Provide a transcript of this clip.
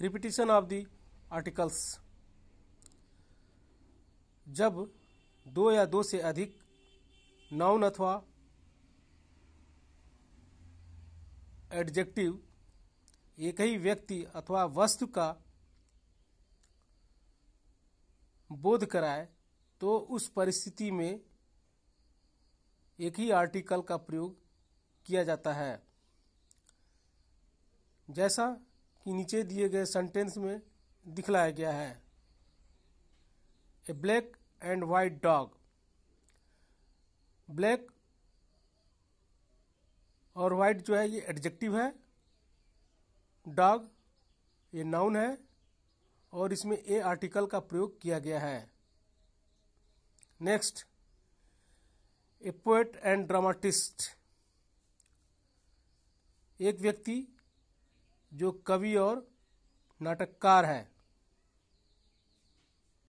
repetition of the articles जब दो या दो से अधिक नाउन अथवा एडजेक्टिव एक ही व्यक्ति अथवा वस्तु का बोध कराए तो उस परिस्थिति में एक ही आर्टिकल का प्रयोग किया जाता है जैसा कि नीचे दिए गए सेंटेंस में दिखलाया गया है a black and white dog black और वाइट जो है ये एडजेक्टिव है डॉग ये नाउन है और इसमें ए आर्टिकल का प्रयोग किया गया है next a poet and dramatist एक व्यक्ति जो कवि और नाटककार हैं